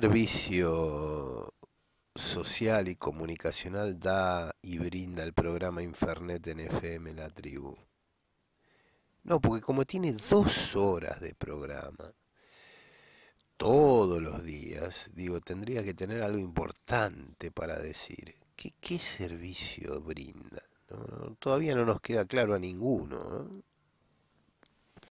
servicio social y comunicacional da y brinda el programa Infernet en FM La Tribu? No, porque como tiene dos horas de programa, todos los días, digo, tendría que tener algo importante para decir. ¿Qué, servicio brinda? todavía no nos queda claro a ninguno. ¿no?